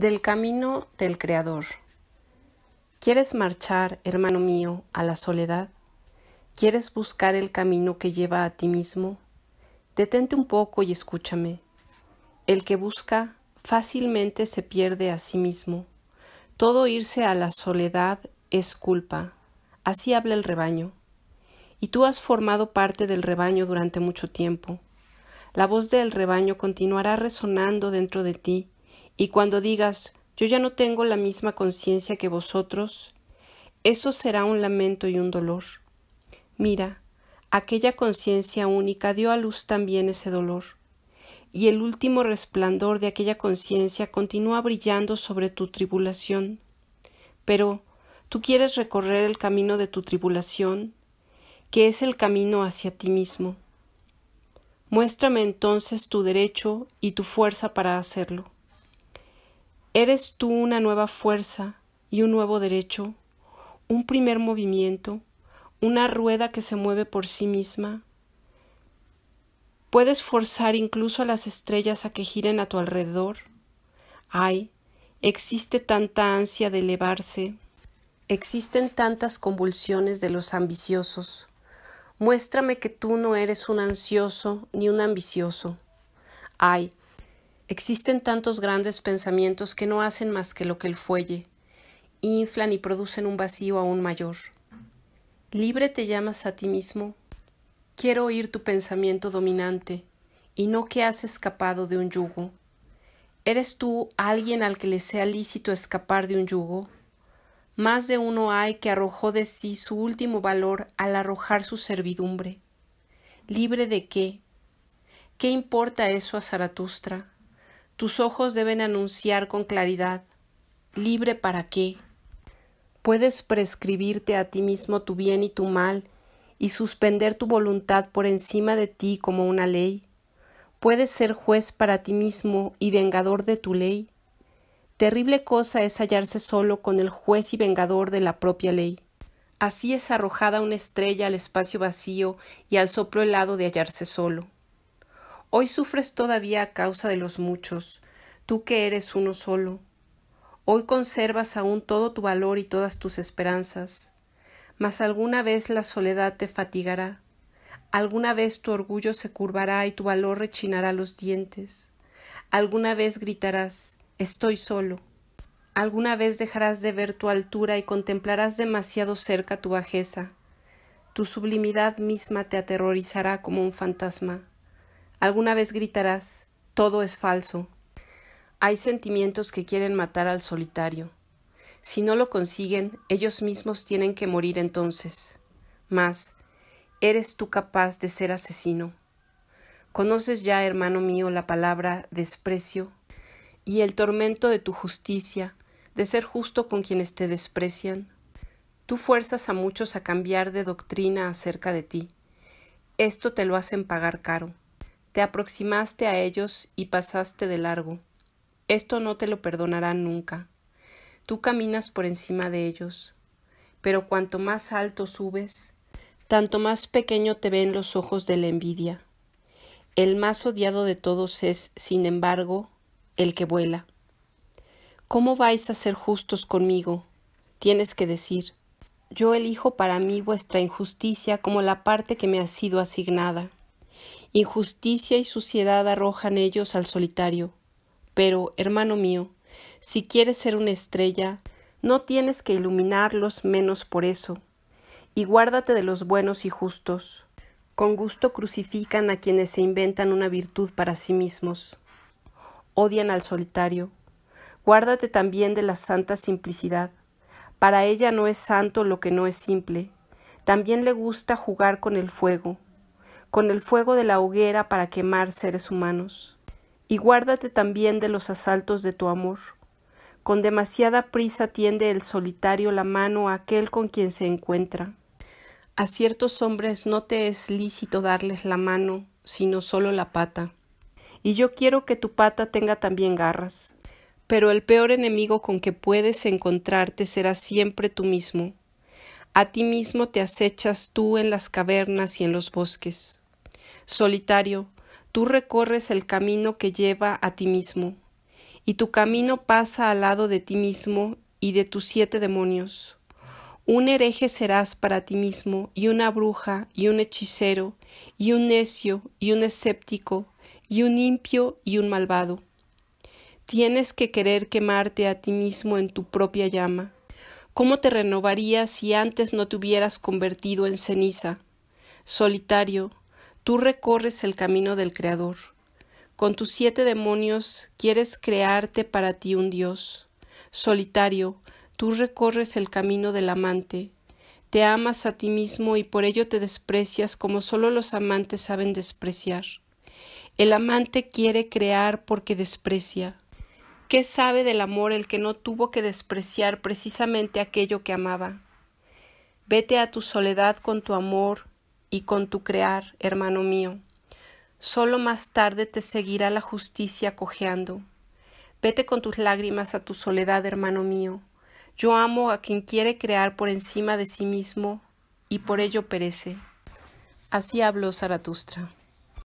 Del camino del Creador. ¿Quieres marchar, hermano mío, a la soledad? ¿Quieres buscar el camino que lleva a ti mismo? Detente un poco y escúchame. El que busca fácilmente se pierde a sí mismo. Todo irse a la soledad es culpa. Así habla el rebaño. Y tú has formado parte del rebaño durante mucho tiempo. La voz del rebaño continuará resonando dentro de ti y cuando digas, yo ya no tengo la misma conciencia que vosotros, eso será un lamento y un dolor. Mira, aquella conciencia única dio a luz también ese dolor, y el último resplandor de aquella conciencia continúa brillando sobre tu tribulación. Pero tú quieres recorrer el camino de tu tribulación, que es el camino hacia ti mismo. Muéstrame entonces tu derecho y tu fuerza para hacerlo. Eres tú una nueva fuerza y un nuevo derecho, un primer movimiento, una rueda que se mueve por sí misma. Puedes forzar incluso a las estrellas a que giren a tu alrededor. Ay, existe tanta ansia de elevarse, existen tantas convulsiones de los ambiciosos. Muéstrame que tú no eres un ansioso ni un ambicioso. Ay, Existen tantos grandes pensamientos que no hacen más que lo que el fuelle, inflan y producen un vacío aún mayor. Libre te llamas a ti mismo. Quiero oír tu pensamiento dominante, y no que has escapado de un yugo. ¿Eres tú alguien al que le sea lícito escapar de un yugo? Más de uno hay que arrojó de sí su último valor al arrojar su servidumbre. ¿Libre de qué? ¿Qué importa eso a Zaratustra? Tus ojos deben anunciar con claridad. ¿Libre para qué? Puedes prescribirte a ti mismo tu bien y tu mal, y suspender tu voluntad por encima de ti como una ley. Puedes ser juez para ti mismo y vengador de tu ley. Terrible cosa es hallarse solo con el juez y vengador de la propia ley. Así es arrojada una estrella al espacio vacío y al soplo helado de hallarse solo. Hoy sufres todavía a causa de los muchos, tú que eres uno solo. Hoy conservas aún todo tu valor y todas tus esperanzas. Mas alguna vez la soledad te fatigará, alguna vez tu orgullo se curvará y tu valor rechinará los dientes. Alguna vez gritarás Estoy solo. Alguna vez dejarás de ver tu altura y contemplarás demasiado cerca tu bajeza. Tu sublimidad misma te aterrorizará como un fantasma. Alguna vez gritarás todo es falso. Hay sentimientos que quieren matar al solitario. Si no lo consiguen, ellos mismos tienen que morir entonces. Mas, ¿eres tú capaz de ser asesino? ¿Conoces ya, hermano mío, la palabra desprecio y el tormento de tu justicia, de ser justo con quienes te desprecian? Tú fuerzas a muchos a cambiar de doctrina acerca de ti. Esto te lo hacen pagar caro. Te aproximaste a ellos y pasaste de largo. Esto no te lo perdonarán nunca. Tú caminas por encima de ellos. Pero cuanto más alto subes, tanto más pequeño te ven los ojos de la envidia. El más odiado de todos es, sin embargo, el que vuela. ¿Cómo vais a ser justos conmigo? Tienes que decir, yo elijo para mí vuestra injusticia como la parte que me ha sido asignada. Injusticia y suciedad arrojan ellos al solitario. Pero, hermano mío, si quieres ser una estrella, no tienes que iluminarlos menos por eso. Y guárdate de los buenos y justos. Con gusto crucifican a quienes se inventan una virtud para sí mismos. Odian al solitario. Guárdate también de la santa simplicidad. Para ella no es santo lo que no es simple. También le gusta jugar con el fuego con el fuego de la hoguera para quemar seres humanos. Y guárdate también de los asaltos de tu amor. Con demasiada prisa tiende el solitario la mano a aquel con quien se encuentra. A ciertos hombres no te es lícito darles la mano, sino solo la pata. Y yo quiero que tu pata tenga también garras. Pero el peor enemigo con que puedes encontrarte será siempre tú mismo. A ti mismo te acechas tú en las cavernas y en los bosques. Solitario, tú recorres el camino que lleva a ti mismo, y tu camino pasa al lado de ti mismo y de tus siete demonios. Un hereje serás para ti mismo, y una bruja, y un hechicero, y un necio, y un escéptico, y un impio, y un malvado. Tienes que querer quemarte a ti mismo en tu propia llama. ¿Cómo te renovarías si antes no te hubieras convertido en ceniza? Solitario, Tú recorres el camino del Creador. Con tus siete demonios quieres crearte para ti un Dios. Solitario, tú recorres el camino del amante. Te amas a ti mismo y por ello te desprecias como solo los amantes saben despreciar. El amante quiere crear porque desprecia. ¿Qué sabe del amor el que no tuvo que despreciar precisamente aquello que amaba? Vete a tu soledad con tu amor, y con tu crear, hermano mío. Solo más tarde te seguirá la justicia cojeando. Vete con tus lágrimas a tu soledad, hermano mío. Yo amo a quien quiere crear por encima de sí mismo y por ello perece. Así habló Zaratustra.